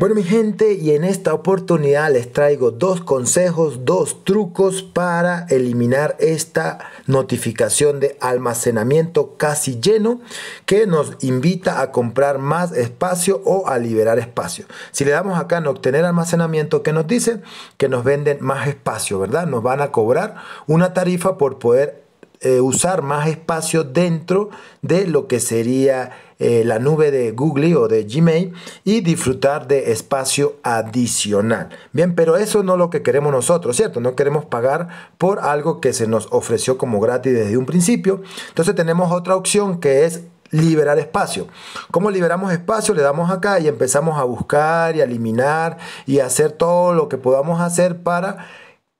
Bueno mi gente y en esta oportunidad les traigo dos consejos, dos trucos para eliminar esta notificación de almacenamiento casi lleno que nos invita a comprar más espacio o a liberar espacio. Si le damos acá en obtener almacenamiento, ¿qué nos dice? Que nos venden más espacio, ¿verdad? Nos van a cobrar una tarifa por poder eh, usar más espacio dentro de lo que sería eh, la nube de Google o de Gmail y disfrutar de espacio adicional. Bien, pero eso no es lo que queremos nosotros, ¿cierto? No queremos pagar por algo que se nos ofreció como gratis desde un principio. Entonces tenemos otra opción que es liberar espacio. ¿Cómo liberamos espacio? Le damos acá y empezamos a buscar y eliminar y hacer todo lo que podamos hacer para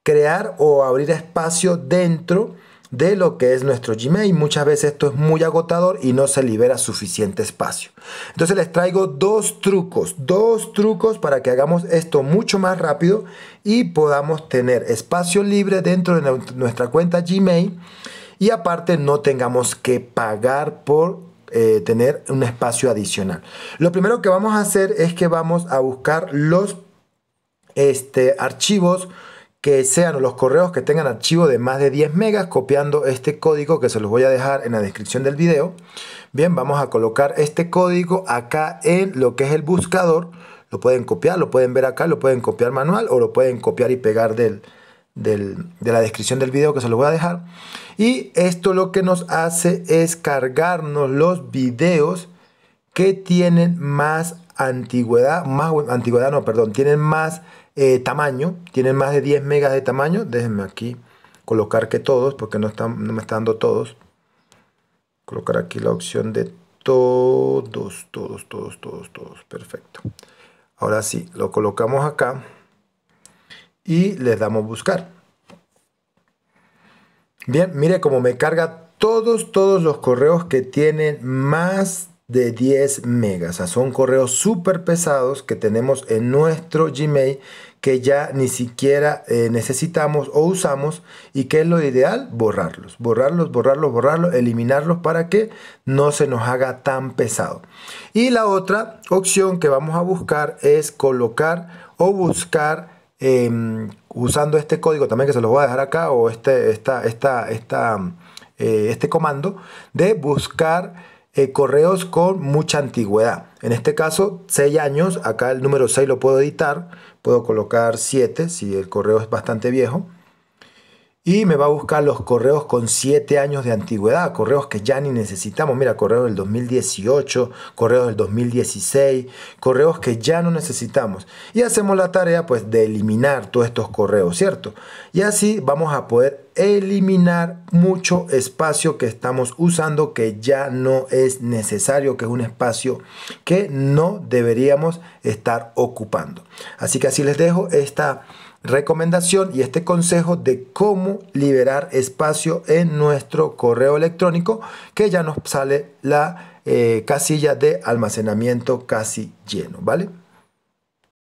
crear o abrir espacio dentro de lo que es nuestro Gmail. Muchas veces esto es muy agotador y no se libera suficiente espacio. Entonces les traigo dos trucos, dos trucos para que hagamos esto mucho más rápido y podamos tener espacio libre dentro de nuestra cuenta Gmail y aparte no tengamos que pagar por eh, tener un espacio adicional. Lo primero que vamos a hacer es que vamos a buscar los este, archivos que sean los correos que tengan archivo de más de 10 megas copiando este código que se los voy a dejar en la descripción del video. Bien, vamos a colocar este código acá en lo que es el buscador. Lo pueden copiar, lo pueden ver acá, lo pueden copiar manual o lo pueden copiar y pegar del, del, de la descripción del video que se los voy a dejar. Y esto lo que nos hace es cargarnos los videos que tienen más antigüedad, más antigüedad, no, perdón, tienen más eh, tamaño, tienen más de 10 megas de tamaño. Déjenme aquí colocar que todos, porque no, están, no me está dando todos. Colocar aquí la opción de todos, todos, todos, todos, todos. Perfecto. Ahora sí, lo colocamos acá y les damos buscar. Bien, mire cómo me carga todos, todos los correos que tienen más de 10 megas. son correos súper pesados que tenemos en nuestro Gmail que ya ni siquiera eh, necesitamos o usamos y que es lo ideal, borrarlos, borrarlos, borrarlos, borrarlos, eliminarlos para que no se nos haga tan pesado. Y la otra opción que vamos a buscar es colocar o buscar em, usando este código también que se los voy a dejar acá o este, está esta, esta, eh, este comando de buscar eh, correos con mucha antigüedad. En este caso, 6 años. Acá el número 6 lo puedo editar. Puedo colocar 7 si el correo es bastante viejo. Y me va a buscar los correos con 7 años de antigüedad, correos que ya ni necesitamos. Mira, correos del 2018, correos del 2016, correos que ya no necesitamos. Y hacemos la tarea pues de eliminar todos estos correos, ¿cierto? Y así vamos a poder eliminar mucho espacio que estamos usando que ya no es necesario, que es un espacio que no deberíamos estar ocupando. Así que así les dejo esta recomendación y este consejo de cómo liberar espacio en nuestro correo electrónico que ya nos sale la eh, casilla de almacenamiento casi lleno, ¿vale?